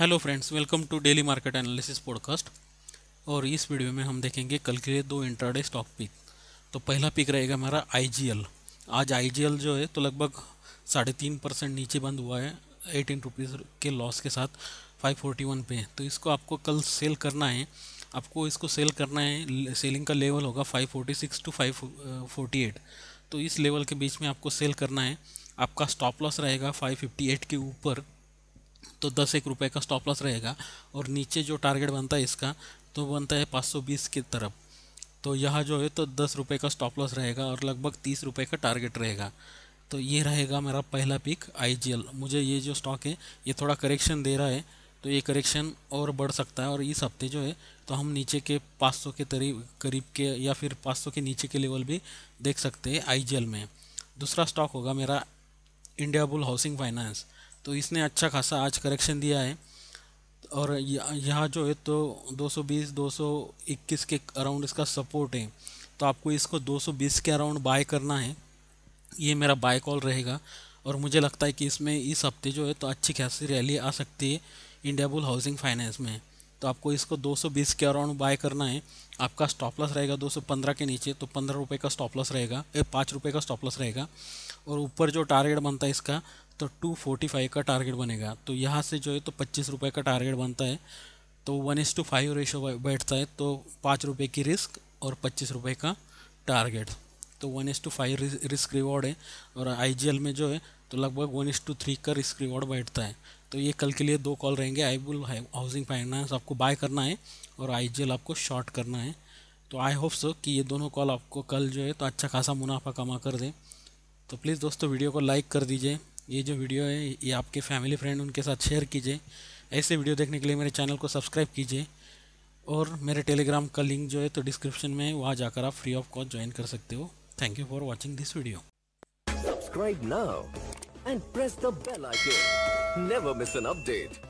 hello friends welcome to daily market analysis podcast और इस video में हम देखेंगे कल के लिए दो इंट्राडे स्टॉक पिक तो पहला पिक रहेगा हमारा आई आज आई जो है तो लगभग साढ़े तीन परसेंट नीचे बंद हुआ है एटीन रुपीज़ के लॉस के साथ फाइव फोर्टी वन पे तो इसको आपको कल सेल करना है आपको इसको सेल करना है सेलिंग का लेवल होगा five forty six to five forty eight तो इस लेवल के बीच में आपको सेल करना है आपका स्टॉप लॉस रहेगा फाइव फिफ्टी एट के ऊपर तो दस एक रुपये का स्टॉप लॉस रहेगा और नीचे जो टारगेट बनता है इसका तो बनता है पाँच सौ बीस की तरफ तो यह जो है तो दस रुपये का स्टॉप लॉस रहेगा और लगभग तीस रुपये का टारगेट रहेगा तो ये रहेगा मेरा पहला पिक आईजीएल मुझे ये जो स्टॉक है ये थोड़ा करेक्शन दे रहा है तो ये करेक्शन और बढ़ सकता है और इस हफ्ते जो है तो हम नीचे के पाँच के करीब करीब के या फिर पाँच के नीचे के लेवल भी देख सकते हैं आई में दूसरा स्टॉक होगा मेरा इंडिया बुल हाउसिंग फाइनेंस तो इसने अच्छा खासा आज करेक्शन दिया है और यहाँ जो है तो 220 221 के अराउंड इसका सपोर्ट है तो आपको इसको 220 के अराउंड बाय करना है ये मेरा बाय कॉल रहेगा और मुझे लगता है कि इसमें इस हफ्ते जो है तो अच्छी खासी रैली आ सकती है इंडिया बुल हाउसिंग फाइनेंस में तो आपको इसको 220 के अराउंड बाय करना है आपका स्टॉप लॉस रहेगा 215 के नीचे तो पंद्रह रुपये का स्टॉप लॉस रहेगा पाँच रुपये का स्टॉप लॉस रहेगा और ऊपर जो टारगेट बनता है इसका तो टू फोर्टी फाइव का टारगेट बनेगा तो यहाँ से जो है तो पच्चीस रुपये का टारगेट बनता है तो one is to five ratio बैठता है तो पाँच रुपये की रिस्क और पच्चीस रुपये का टारगेट तो one is to five risk reward है और आई में जो है तो लगभग वन एस टू थ्री का रिस्क रिवॉर्ड बैठता है तो ये कल के लिए दो कॉल रहेंगे आई बुल हाउसिंग फाइनेंस आपको बाय करना है और आई आपको शॉर्ट करना है तो आई होप सो कि ये दोनों कॉल आपको कल जो है तो अच्छा खासा मुनाफा कमा कर दें तो प्लीज़ दोस्तों वीडियो को लाइक कर दीजिए ये जो वीडियो है ये आपके फैमिली फ्रेंड उनके साथ शेयर कीजिए ऐसे वीडियो देखने के लिए मेरे चैनल को सब्सक्राइब कीजिए और मेरे टेलीग्राम का लिंक जो है तो डिस्क्रिप्शन में वहाँ जाकर आप फ्री ऑफ कॉस्ट ज्वाइन कर सकते हो thank you for watching this video subscribe now and press the bell icon never miss an update